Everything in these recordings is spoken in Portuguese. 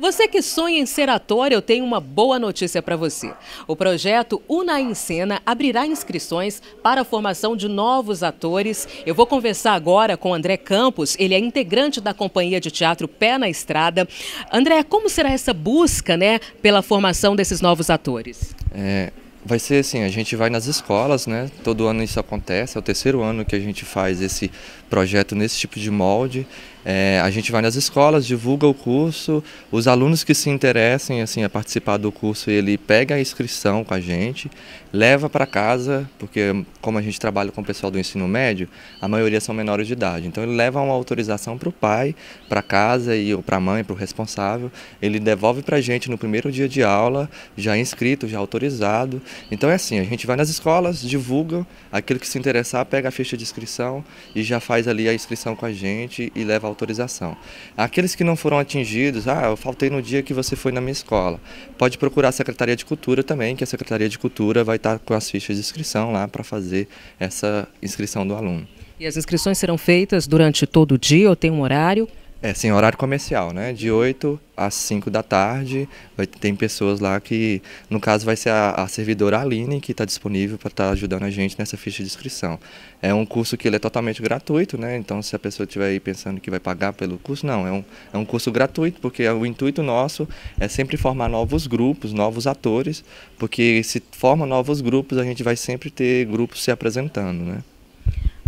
Você que sonha em ser ator, eu tenho uma boa notícia para você. O projeto Una em Cena abrirá inscrições para a formação de novos atores. Eu vou conversar agora com André Campos, ele é integrante da companhia de teatro Pé na Estrada. André, como será essa busca, né, pela formação desses novos atores? É, vai ser assim, a gente vai nas escolas, né? Todo ano isso acontece, é o terceiro ano que a gente faz esse projeto nesse tipo de molde. É, a gente vai nas escolas, divulga o curso, os alunos que se interessem assim, a participar do curso, ele pega a inscrição com a gente, leva para casa, porque como a gente trabalha com o pessoal do ensino médio, a maioria são menores de idade. Então ele leva uma autorização para o pai, para casa, e para a mãe, para o responsável, ele devolve para a gente no primeiro dia de aula, já inscrito, já autorizado. Então é assim, a gente vai nas escolas, divulga, aquilo que se interessar pega a ficha de inscrição e já faz ali a inscrição com a gente e leva autorização. Aqueles que não foram atingidos, ah, eu faltei no dia que você foi na minha escola, pode procurar a Secretaria de Cultura também, que a Secretaria de Cultura vai estar com as fichas de inscrição lá para fazer essa inscrição do aluno. E as inscrições serão feitas durante todo o dia ou tem um horário? É, sim, horário comercial, né? De 8 às 5 da tarde. Vai, tem pessoas lá que, no caso, vai ser a, a servidora Aline, que está disponível para estar tá ajudando a gente nessa ficha de inscrição. É um curso que ele é totalmente gratuito, né? Então, se a pessoa estiver aí pensando que vai pagar pelo curso, não. É um, é um curso gratuito, porque o intuito nosso é sempre formar novos grupos, novos atores, porque se forma novos grupos, a gente vai sempre ter grupos se apresentando, né?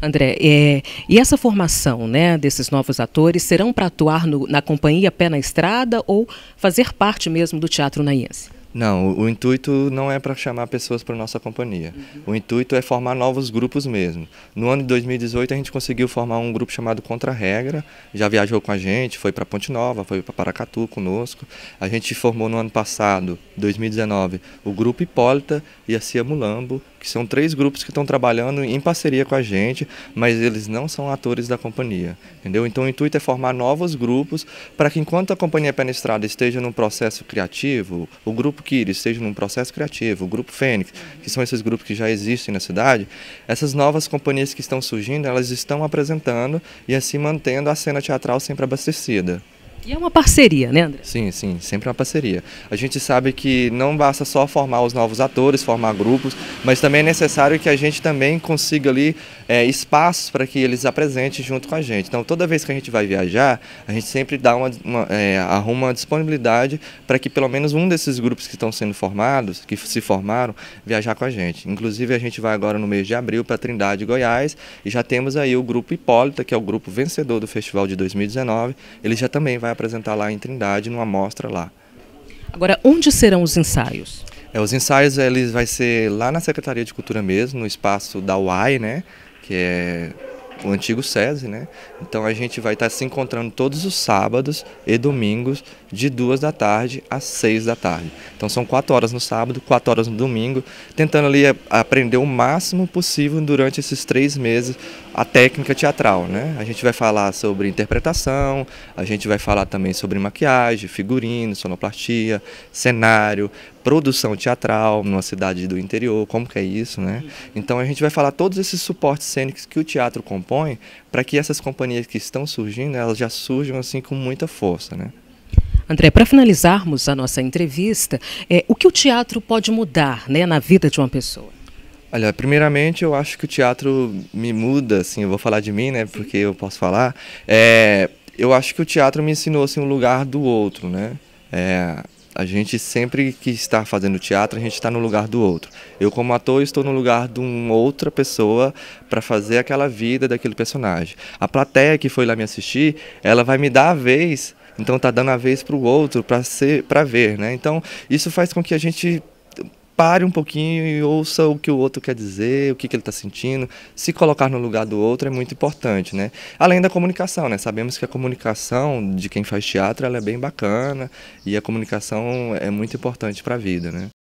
André, é, e essa formação né, desses novos atores serão para atuar no, na companhia Pé na Estrada ou fazer parte mesmo do Teatro Naiense? Não, o, o intuito não é para chamar pessoas para nossa companhia. Uhum. O intuito é formar novos grupos mesmo. No ano de 2018 a gente conseguiu formar um grupo chamado Contra Regra, já viajou com a gente, foi para Ponte Nova, foi para Paracatu conosco. A gente formou no ano passado, 2019, o grupo Hipólita e a Cia Mulambo, que são três grupos que estão trabalhando em parceria com a gente, mas eles não são atores da companhia, entendeu? Então o intuito é formar novos grupos para que enquanto a companhia é penestrada esteja num processo criativo, o grupo Kiri esteja num processo criativo, o grupo Fênix, que são esses grupos que já existem na cidade, essas novas companhias que estão surgindo, elas estão apresentando e assim mantendo a cena teatral sempre abastecida. E é uma parceria, né, André? Sim, sim, sempre uma parceria. A gente sabe que não basta só formar os novos atores, formar grupos, mas também é necessário que a gente também consiga ali é, espaços para que eles apresentem junto com a gente. Então, toda vez que a gente vai viajar, a gente sempre dá uma, uma é, arruma uma disponibilidade para que pelo menos um desses grupos que estão sendo formados, que se formaram, viajar com a gente. Inclusive, a gente vai agora no mês de abril para Trindade, Goiás, e já temos aí o grupo Hipólita, que é o grupo vencedor do festival de 2019. Ele já também vai apresentar lá em Trindade, numa mostra lá. Agora, onde serão os ensaios? É, os ensaios eles vai ser lá na Secretaria de Cultura mesmo, no espaço da UAI, né? Que é o antigo SESI, né? Então a gente vai estar se encontrando todos os sábados e domingos, de duas da tarde às seis da tarde. Então são quatro horas no sábado, quatro horas no domingo, tentando ali eh, aprender o máximo possível durante esses três meses a técnica teatral, né? A gente vai falar sobre interpretação, a gente vai falar também sobre maquiagem, figurino, sonoplastia, cenário, produção teatral numa cidade do interior, como que é isso, né? Uhum. Então a gente vai falar todos esses suportes cênicos que o teatro compõe para que essas companhias que estão surgindo, elas já surjam assim com muita força, né? André, para finalizarmos a nossa entrevista, é, o que o teatro pode mudar né, na vida de uma pessoa? Olha, primeiramente eu acho que o teatro me muda, assim, eu vou falar de mim, né, porque eu posso falar. É, eu acho que o teatro me ensinou assim, um lugar do outro, né? É, a gente sempre que está fazendo teatro, a gente está no lugar do outro. Eu, como ator, estou no lugar de uma outra pessoa para fazer aquela vida daquele personagem. A plateia que foi lá me assistir, ela vai me dar a vez, então tá dando a vez para o outro, para ser, para ver, né? Então isso faz com que a gente pare um pouquinho e ouça o que o outro quer dizer, o que, que ele está sentindo. Se colocar no lugar do outro é muito importante, né? Além da comunicação, né? Sabemos que a comunicação de quem faz teatro ela é bem bacana e a comunicação é muito importante para a vida, né?